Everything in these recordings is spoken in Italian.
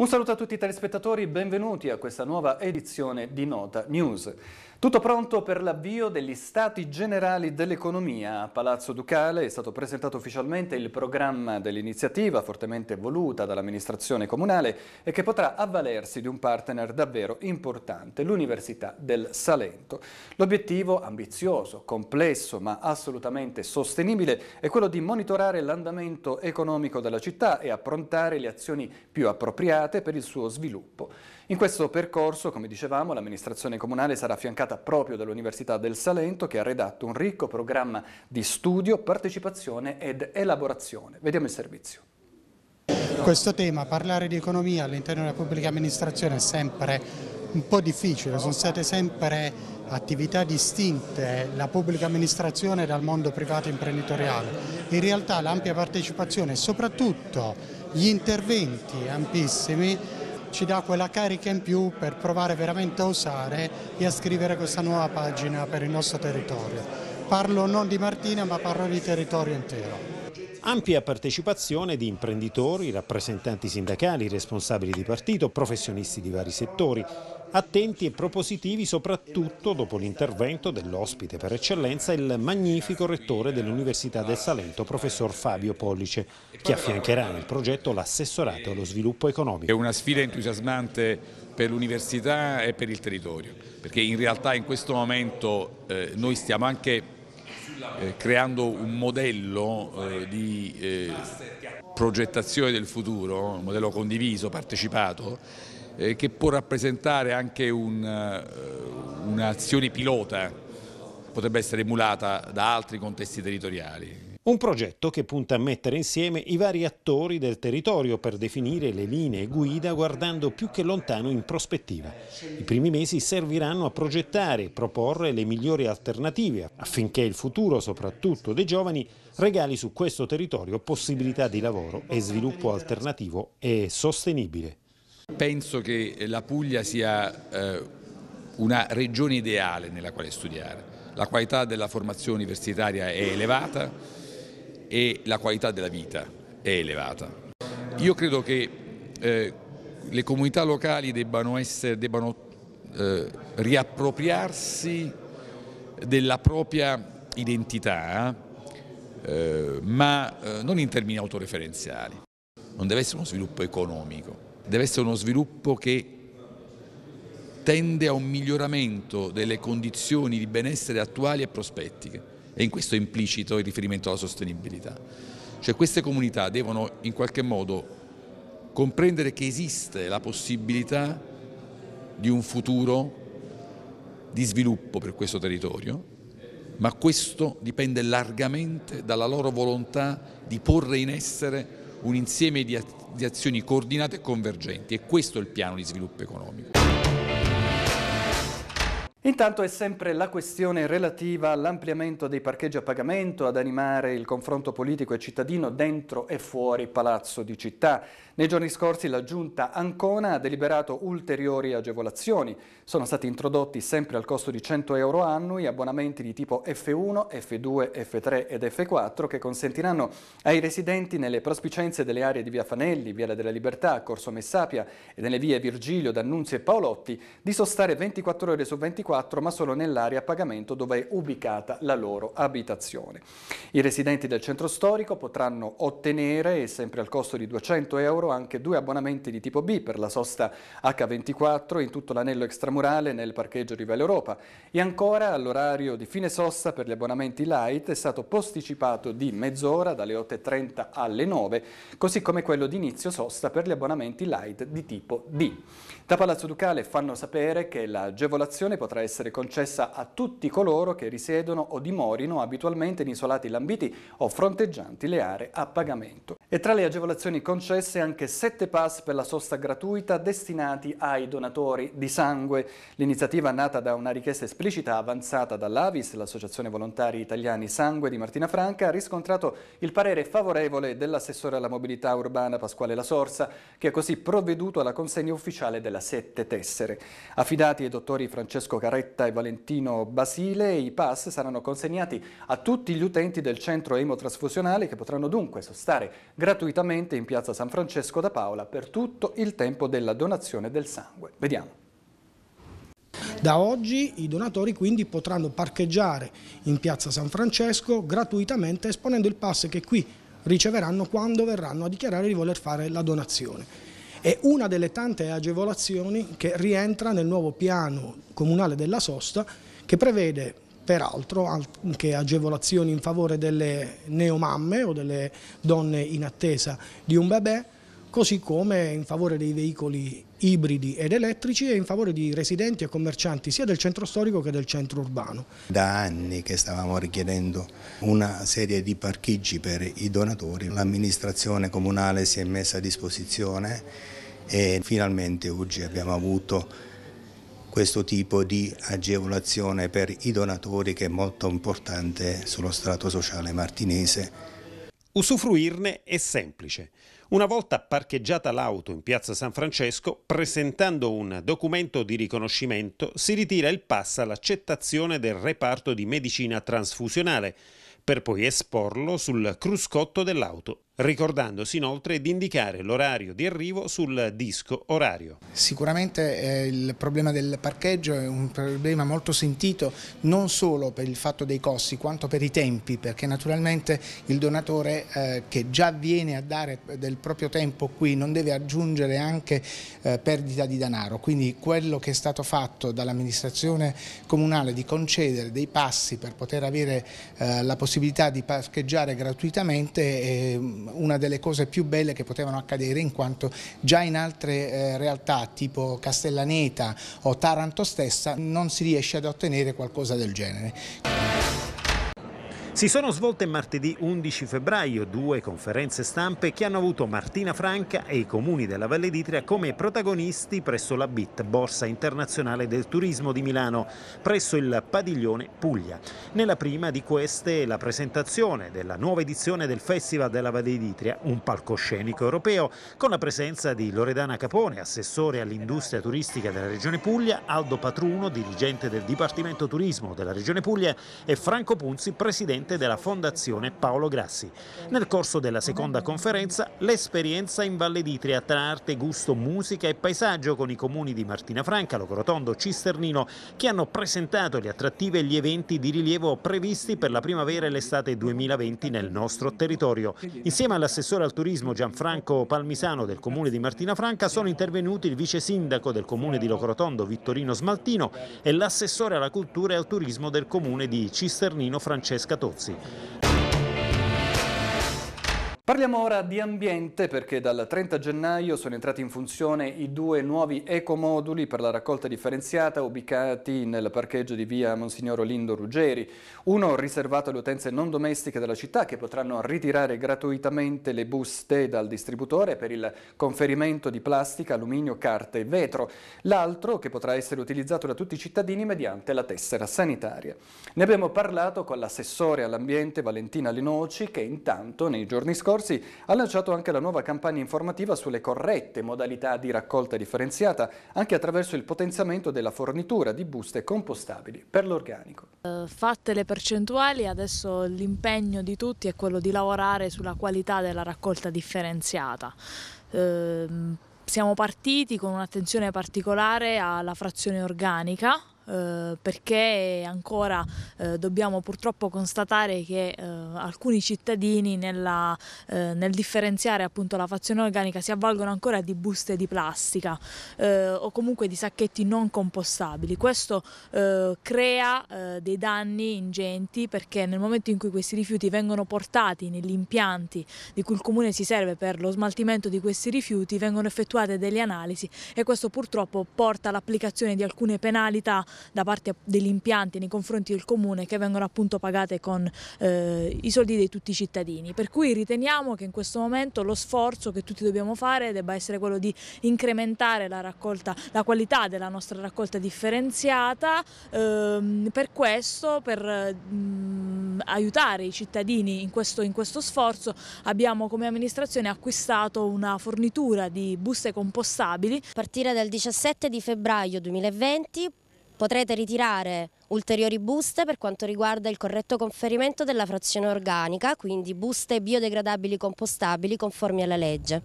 Un saluto a tutti i telespettatori, benvenuti a questa nuova edizione di Nota News. Tutto pronto per l'avvio degli Stati Generali dell'Economia. A Palazzo Ducale è stato presentato ufficialmente il programma dell'iniziativa, fortemente voluta dall'amministrazione comunale, e che potrà avvalersi di un partner davvero importante, l'Università del Salento. L'obiettivo ambizioso, complesso, ma assolutamente sostenibile, è quello di monitorare l'andamento economico della città e approntare le azioni più appropriate dedicate per il suo sviluppo. In questo percorso, come dicevamo, l'amministrazione comunale sarà affiancata proprio dall'Università del Salento che ha redatto un ricco programma di studio, partecipazione ed elaborazione. Vediamo il servizio. Questo tema, parlare di economia all'interno della pubblica amministrazione è sempre un po' difficile, sono state sempre attività distinte la pubblica amministrazione dal mondo privato imprenditoriale. In realtà l'ampia partecipazione e soprattutto gli interventi ampissimi ci dà quella carica in più per provare veramente a usare e a scrivere questa nuova pagina per il nostro territorio. Parlo non di Martina ma parlo di territorio intero. Ampia partecipazione di imprenditori, rappresentanti sindacali, responsabili di partito, professionisti di vari settori, attenti e propositivi soprattutto dopo l'intervento dell'ospite per eccellenza il magnifico rettore dell'Università del Salento, professor Fabio Pollice, che affiancherà nel progetto l'assessorato allo sviluppo economico. È una sfida entusiasmante per l'università e per il territorio, perché in realtà in questo momento eh, noi stiamo anche eh, creando un modello eh, di eh, progettazione del futuro, un modello condiviso, partecipato, eh, che può rappresentare anche eh, un'azione un pilota, potrebbe essere emulata da altri contesti territoriali. Un progetto che punta a mettere insieme i vari attori del territorio per definire le linee guida guardando più che lontano in prospettiva. I primi mesi serviranno a progettare e proporre le migliori alternative affinché il futuro, soprattutto dei giovani, regali su questo territorio possibilità di lavoro e sviluppo alternativo e sostenibile. Penso che la Puglia sia eh, una regione ideale nella quale studiare. La qualità della formazione universitaria è elevata, e la qualità della vita è elevata. Io credo che eh, le comunità locali debbano, essere, debbano eh, riappropriarsi della propria identità, eh, ma eh, non in termini autoreferenziali. Non deve essere uno sviluppo economico, deve essere uno sviluppo che tende a un miglioramento delle condizioni di benessere attuali e prospettiche e in questo è implicito il riferimento alla sostenibilità. Cioè queste comunità devono in qualche modo comprendere che esiste la possibilità di un futuro di sviluppo per questo territorio, ma questo dipende largamente dalla loro volontà di porre in essere un insieme di azioni coordinate e convergenti e questo è il piano di sviluppo economico. Intanto è sempre la questione relativa all'ampliamento dei parcheggi a pagamento ad animare il confronto politico e cittadino dentro e fuori Palazzo di Città. Nei giorni scorsi la Giunta Ancona ha deliberato ulteriori agevolazioni. Sono stati introdotti sempre al costo di 100 euro annui abbonamenti di tipo F1, F2, F3 ed F4 che consentiranno ai residenti nelle prospicenze delle aree di Via Fanelli, Viale della Libertà, Corso Messapia e nelle vie Virgilio, D'Annunzio e Paolotti di sostare 24 ore su 24 24, ma solo nell'area a pagamento dove è ubicata la loro abitazione. I residenti del centro storico potranno ottenere, sempre al costo di 200 euro, anche due abbonamenti di tipo B per la sosta H24 in tutto l'anello extramurale nel parcheggio di Valle Europa e ancora all'orario di fine sosta per gli abbonamenti light è stato posticipato di mezz'ora dalle 8.30 alle 9, così come quello di inizio sosta per gli abbonamenti light di tipo D. Da Palazzo Ducale fanno sapere che l'agevolazione potrà potrà essere concessa a tutti coloro che risiedono o dimorino abitualmente in isolati lambiti o fronteggianti le aree a pagamento. E tra le agevolazioni concesse anche 7 pass per la sosta gratuita destinati ai donatori di sangue. L'iniziativa nata da una richiesta esplicita avanzata dall'Avis, l'Associazione Volontari Italiani Sangue di Martina Franca, ha riscontrato il parere favorevole dell'assessore alla mobilità urbana Pasquale La Sorsa, che ha così provveduto alla consegna ufficiale della sette tessere. Affidati ai dottori Francesco Carrera Caretta e Valentino Basile. I pass saranno consegnati a tutti gli utenti del centro emotrasfusionale che potranno dunque sostare gratuitamente in piazza San Francesco da Paola per tutto il tempo della donazione del sangue. Vediamo. Da oggi i donatori quindi potranno parcheggiare in piazza San Francesco gratuitamente esponendo il pass che qui riceveranno quando verranno a dichiarare di voler fare la donazione è una delle tante agevolazioni che rientra nel nuovo piano comunale della sosta che prevede peraltro anche agevolazioni in favore delle neomamme o delle donne in attesa di un bebè, così come in favore dei veicoli ibridi ed elettrici e in favore di residenti e commercianti sia del centro storico che del centro urbano. Da anni che stavamo richiedendo una serie di parcheggi per i donatori, l'amministrazione comunale si è messa a disposizione e finalmente oggi abbiamo avuto questo tipo di agevolazione per i donatori che è molto importante sullo strato sociale martinese. Usufruirne è semplice. Una volta parcheggiata l'auto in piazza San Francesco, presentando un documento di riconoscimento, si ritira il pass all'accettazione del reparto di medicina trasfusionale, per poi esporlo sul cruscotto dell'auto ricordandosi inoltre di indicare l'orario di arrivo sul disco orario. Sicuramente eh, il problema del parcheggio è un problema molto sentito non solo per il fatto dei costi quanto per i tempi perché naturalmente il donatore eh, che già viene a dare del proprio tempo qui non deve aggiungere anche eh, perdita di denaro quindi quello che è stato fatto dall'amministrazione comunale di concedere dei passi per poter avere eh, la possibilità di parcheggiare gratuitamente è una delle cose più belle che potevano accadere in quanto già in altre eh, realtà tipo Castellaneta o Taranto stessa non si riesce ad ottenere qualcosa del genere. Si sono svolte martedì 11 febbraio due conferenze stampe che hanno avuto Martina Franca e i comuni della Valle d'Itria come protagonisti presso la BIT, Borsa Internazionale del Turismo di Milano, presso il padiglione Puglia. Nella prima di queste la presentazione della nuova edizione del Festival della Valle d'Itria, un palcoscenico europeo, con la presenza di Loredana Capone, assessore all'industria turistica della Regione Puglia, Aldo Patruno, dirigente del Dipartimento Turismo della Regione Puglia e Franco Punzi, presidente presidente della Fondazione Paolo Grassi. Nel corso della seconda conferenza, l'esperienza in Valle d'Itria tra arte, gusto, musica e paesaggio con i comuni di Martina Franca, Locorotondo, Cisternino, che hanno presentato le attrattive e gli eventi di rilievo previsti per la primavera e l'estate 2020 nel nostro territorio. Insieme all'assessore al turismo Gianfranco Palmisano del comune di Martina Franca sono intervenuti il vice sindaco del comune di Locorotondo Vittorino Smaltino e l'assessore alla cultura e al turismo del comune di Cisternino Francesca Toffi. see. Parliamo ora di ambiente perché dal 30 gennaio sono entrati in funzione i due nuovi ecomoduli per la raccolta differenziata ubicati nel parcheggio di via Monsignor Lindo Ruggeri, uno riservato alle utenze non domestiche della città che potranno ritirare gratuitamente le buste dal distributore per il conferimento di plastica, alluminio, carta e vetro, l'altro che potrà essere utilizzato da tutti i cittadini mediante la tessera sanitaria. Ne abbiamo parlato con l'assessore all'ambiente Valentina Lenoci che intanto nei giorni scorsi scorsi, ha lanciato anche la nuova campagna informativa sulle corrette modalità di raccolta differenziata, anche attraverso il potenziamento della fornitura di buste compostabili per l'organico. Eh, fatte le percentuali, adesso l'impegno di tutti è quello di lavorare sulla qualità della raccolta differenziata. Ehm, siamo partiti con un'attenzione particolare alla frazione organica, eh, perché ancora eh, dobbiamo purtroppo constatare che eh, alcuni cittadini nella, eh, nel differenziare appunto la fazione organica si avvalgono ancora di buste di plastica o comunque di sacchetti non compostabili. Questo crea dei danni ingenti perché nel momento in cui questi rifiuti vengono portati negli impianti di cui il comune si serve per lo smaltimento di questi rifiuti vengono effettuate delle analisi e questo purtroppo porta all'applicazione di alcune penalità da parte degli impianti nei confronti del comune che vengono appunto pagate con eh, i soldi di tutti i cittadini. Per cui riteniamo che in questo momento lo sforzo che tutti dobbiamo fare debba essere quello di incrementare la, raccolta, la qualità della nostra raccolta differenziata, ehm, per questo, per ehm, aiutare i cittadini in questo, in questo sforzo abbiamo come amministrazione acquistato una fornitura di buste compostabili. A partire dal 17 di febbraio 2020 Potrete ritirare ulteriori buste per quanto riguarda il corretto conferimento della frazione organica, quindi buste biodegradabili compostabili conformi alla legge.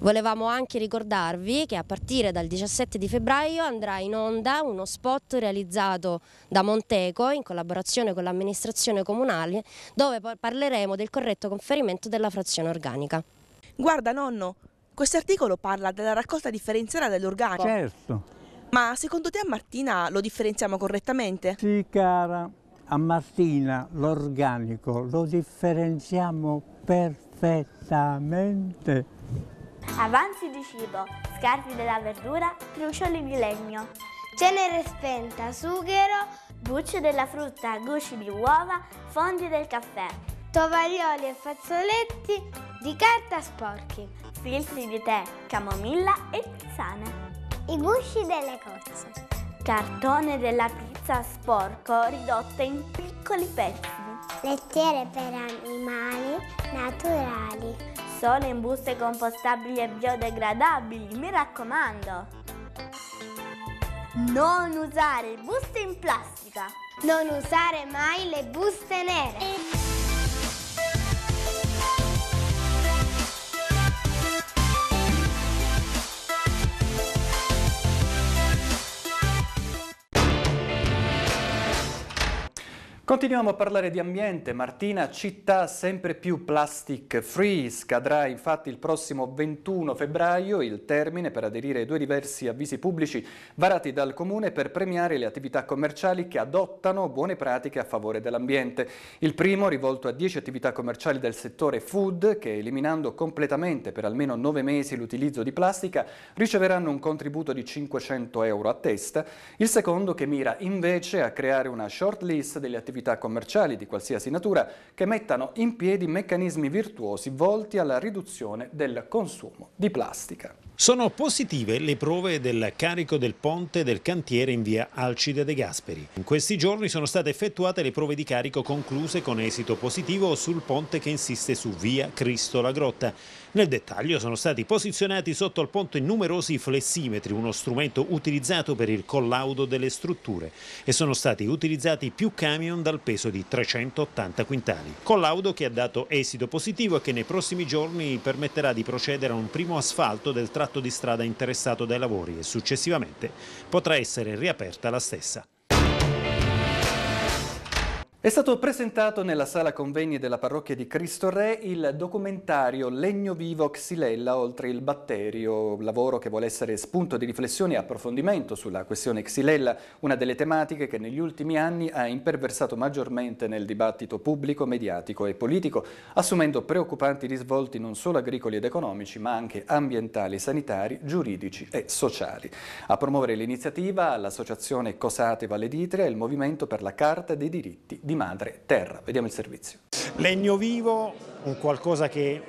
Volevamo anche ricordarvi che a partire dal 17 di febbraio andrà in onda uno spot realizzato da Monteco in collaborazione con l'amministrazione comunale dove parleremo del corretto conferimento della frazione organica. Guarda nonno, questo articolo parla della raccolta differenziata dell'organico. Certo. Ma secondo te a Martina lo differenziamo correttamente? Sì cara, a Martina l'organico lo differenziamo perfettamente. Avanzi di cibo, scarti della verdura, trucioli di legno. Cenere spenta, sughero, bucce della frutta, gusci di uova, fondi del caffè. Tovaglioli e fazzoletti di carta sporchi. Filtri di tè, camomilla e tisane. I gusci delle cozze. Cartone della pizza sporco ridotta in piccoli pezzi. Lettiere per animali naturali. Solo in buste compostabili e biodegradabili, mi raccomando. Non usare buste in plastica. Non usare mai le buste nere. Continuiamo a parlare di ambiente. Martina, città sempre più plastic free. Scadrà infatti il prossimo 21 febbraio il termine per aderire ai due diversi avvisi pubblici varati dal Comune per premiare le attività commerciali che adottano buone pratiche a favore dell'ambiente. Il primo rivolto a 10 attività commerciali del settore food che eliminando completamente per almeno 9 mesi l'utilizzo di plastica riceveranno un contributo di 500 euro a testa. Il secondo che mira invece a creare una shortlist delle attività attività commerciali di qualsiasi natura che mettano in piedi meccanismi virtuosi volti alla riduzione del consumo di plastica. Sono positive le prove del carico del ponte del cantiere in via Alcide De Gasperi. In questi giorni sono state effettuate le prove di carico concluse con esito positivo sul ponte che insiste su via Cristo la Grotta. Nel dettaglio sono stati posizionati sotto al ponte numerosi flessimetri, uno strumento utilizzato per il collaudo delle strutture e sono stati utilizzati più camion dal peso di 380 quintali. Collaudo che ha dato esito positivo e che nei prossimi giorni permetterà di procedere a un primo asfalto del tratto di strada interessato dai lavori e successivamente potrà essere riaperta la stessa. È stato presentato nella sala convegni della parrocchia di Cristo Re il documentario Legno vivo Xylella oltre il batterio, lavoro che vuole essere spunto di riflessione e approfondimento sulla questione Xylella, una delle tematiche che negli ultimi anni ha imperversato maggiormente nel dibattito pubblico, mediatico e politico, assumendo preoccupanti risvolti non solo agricoli ed economici, ma anche ambientali, sanitari, giuridici e sociali. A promuovere l'iniziativa l'associazione Cosate Valeditria e il Movimento per la Carta dei diritti di madre terra. Vediamo il servizio. Legno vivo, un qualcosa che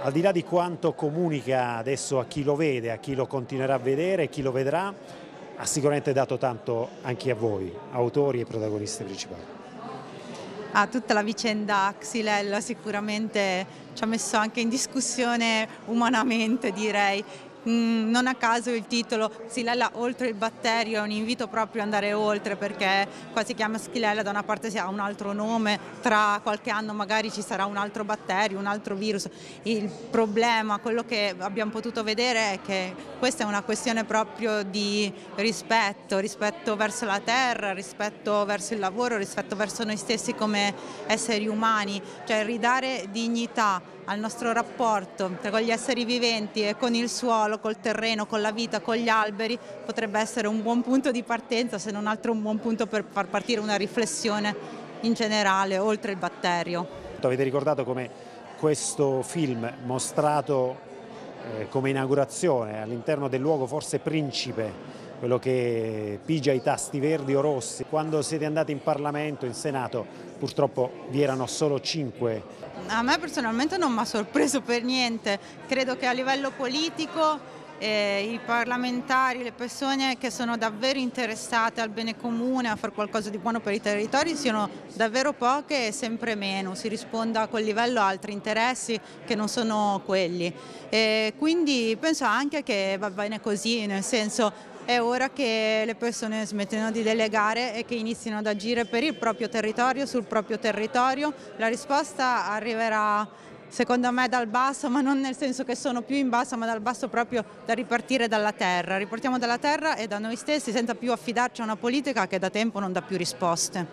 al di là di quanto comunica adesso a chi lo vede, a chi lo continuerà a vedere, chi lo vedrà, ha sicuramente dato tanto anche a voi, autori e protagonisti principali. Ah, tutta la vicenda Axilella sicuramente ci ha messo anche in discussione umanamente direi Mm, non a caso il titolo Xylella oltre il batterio è un invito proprio ad andare oltre perché qua si chiama Xylella, da una parte si ha un altro nome, tra qualche anno magari ci sarà un altro batterio, un altro virus. Il problema, quello che abbiamo potuto vedere è che questa è una questione proprio di rispetto, rispetto verso la terra, rispetto verso il lavoro, rispetto verso noi stessi come esseri umani, cioè ridare dignità al nostro rapporto con gli esseri viventi e con il suolo, col terreno, con la vita, con gli alberi, potrebbe essere un buon punto di partenza, se non altro un buon punto per far partire una riflessione in generale oltre il batterio. Avete ricordato come questo film mostrato eh, come inaugurazione all'interno del luogo forse principe quello che pigia i tasti verdi o rossi. Quando siete andati in Parlamento, in Senato, purtroppo vi erano solo cinque a me personalmente non mi ha sorpreso per niente, credo che a livello politico eh, i parlamentari, le persone che sono davvero interessate al bene comune, a fare qualcosa di buono per i territori, siano davvero poche e sempre meno, si risponda a quel livello a altri interessi che non sono quelli. E quindi penso anche che va bene così, nel senso è ora che le persone smettano di delegare e che inizino ad agire per il proprio territorio, sul proprio territorio. La risposta arriverà secondo me dal basso, ma non nel senso che sono più in basso, ma dal basso proprio da ripartire dalla terra. Ripartiamo dalla terra e da noi stessi senza più affidarci a una politica che da tempo non dà più risposte.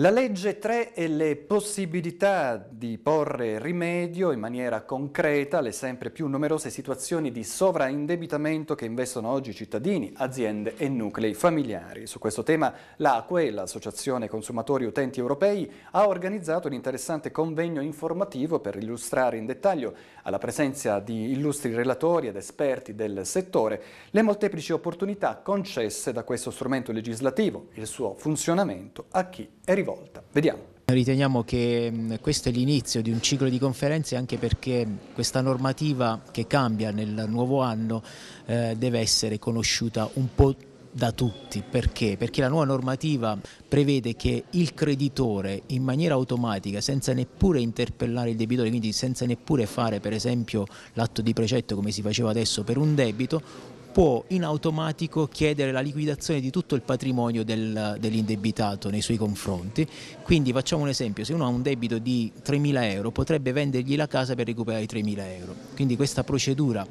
La legge 3 e le possibilità di porre rimedio in maniera concreta alle sempre più numerose situazioni di sovraindebitamento che investono oggi cittadini, aziende e nuclei familiari. Su questo tema l'ACUE, l'Associazione Consumatori Utenti Europei, ha organizzato un interessante convegno informativo per illustrare in dettaglio, alla presenza di illustri relatori ed esperti del settore, le molteplici opportunità concesse da questo strumento legislativo, il suo funzionamento a chi è rivolto rivolta. Vediamo. Riteniamo che questo è l'inizio di un ciclo di conferenze anche perché questa normativa che cambia nel nuovo anno eh, deve essere conosciuta un po' da tutti. Perché? Perché la nuova normativa prevede che il creditore in maniera automatica, senza neppure interpellare il debitore, quindi senza neppure fare per esempio l'atto di precetto come si faceva adesso per un debito, può in automatico chiedere la liquidazione di tutto il patrimonio del, dell'indebitato nei suoi confronti. Quindi facciamo un esempio, se uno ha un debito di 3.000 euro potrebbe vendergli la casa per recuperare i 3.000 euro. Quindi questa procedura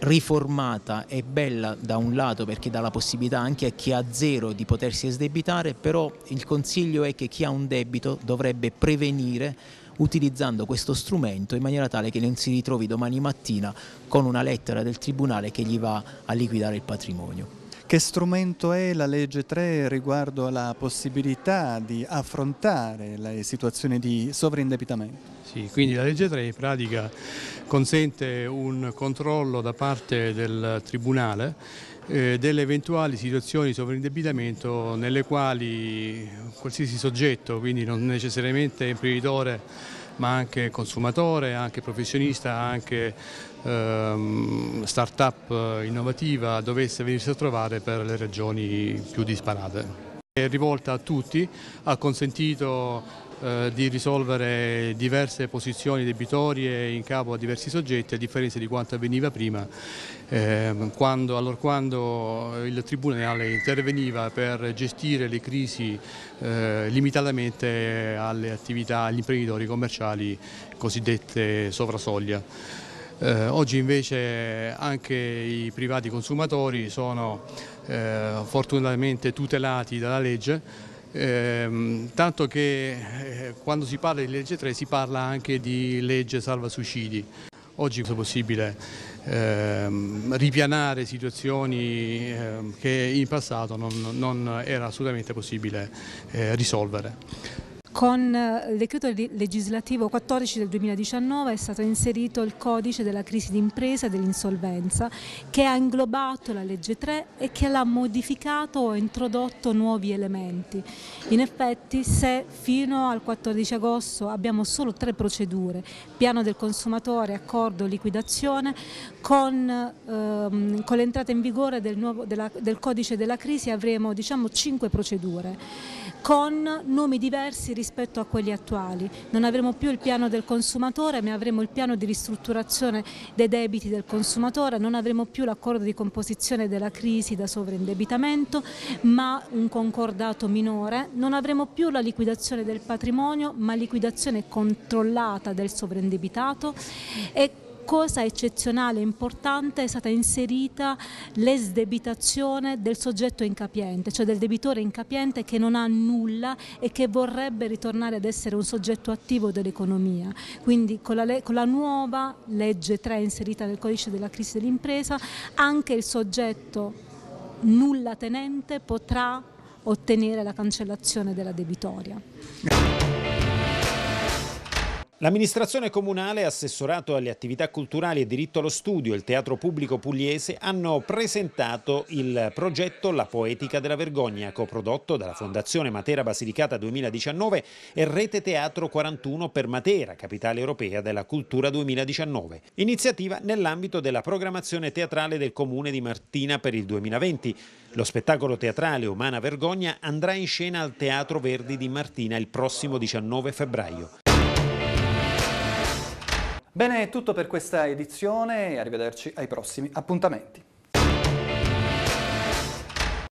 riformata è bella da un lato perché dà la possibilità anche a chi ha zero di potersi esdebitare, però il consiglio è che chi ha un debito dovrebbe prevenire utilizzando questo strumento in maniera tale che non si ritrovi domani mattina con una lettera del Tribunale che gli va a liquidare il patrimonio. Che strumento è la legge 3 riguardo alla possibilità di affrontare le situazioni di sovraindebitamento? Sì, quindi la legge 3 in pratica consente un controllo da parte del Tribunale eh, delle eventuali situazioni di sovraindebitamento nelle quali qualsiasi soggetto, quindi non necessariamente imprenditore ma anche consumatore, anche professionista, anche ehm, start-up eh, innovativa dovesse venirsi a trovare per le ragioni più disparate. È rivolta a tutti, ha consentito eh, di risolvere diverse posizioni debitorie in capo a diversi soggetti a differenza di quanto avveniva prima eh, quando, allora, quando, il Tribunale interveniva per gestire le crisi eh, limitatamente alle attività, agli imprenditori commerciali cosiddette sovrasoglia. Eh, oggi invece anche i privati consumatori sono eh, fortunatamente tutelati dalla legge eh, tanto che eh, quando si parla di legge 3 si parla anche di legge salva suicidi. Oggi è possibile eh, ripianare situazioni ehm, che in passato non, non era assolutamente possibile eh, risolvere. Con eh, il decreto legislativo 14 del 2019 è stato inserito il codice della crisi d'impresa e dell'insolvenza che ha inglobato la legge 3 e che l'ha modificato o introdotto nuovi elementi. In effetti se fino al 14 agosto abbiamo solo tre procedure, piano del consumatore, accordo, liquidazione, con, ehm, con l'entrata in vigore del, nuovo, della, del, codice della crisi avremo diciamo cinque procedure con nomi diversi rispetto a quelli attuali. Non avremo più il piano del consumatore, ma avremo il piano di ristrutturazione dei debiti del consumatore, non avremo più l'accordo di composizione della crisi da sovraindebitamento, ma un concordato minore, non avremo più la liquidazione del patrimonio, ma liquidazione controllata del sovraindebitato e cosa eccezionale e importante è stata inserita l'esdebitazione del soggetto incapiente, cioè del debitore incapiente che non ha nulla e che vorrebbe ritornare ad essere un soggetto attivo dell'economia. Quindi con la, con la, nuova legge 3 inserita nel codice della crisi dell'impresa anche il soggetto nulla tenente potrà ottenere la cancellazione della debitoria. Grazie. L'amministrazione comunale, assessorato alle attività culturali e diritto allo studio e il teatro pubblico pugliese hanno presentato il progetto La poetica della vergogna, coprodotto dalla Fondazione Matera Basilicata 2019 e Rete Teatro 41 per Matera, capitale europea della cultura 2019. Iniziativa nell'ambito della programmazione teatrale del comune di Martina per il 2020. Lo spettacolo teatrale Umana Vergogna andrà in scena al Teatro Verdi di Martina il prossimo 19 febbraio. Bene, è tutto per questa edizione e arrivederci ai prossimi appuntamenti.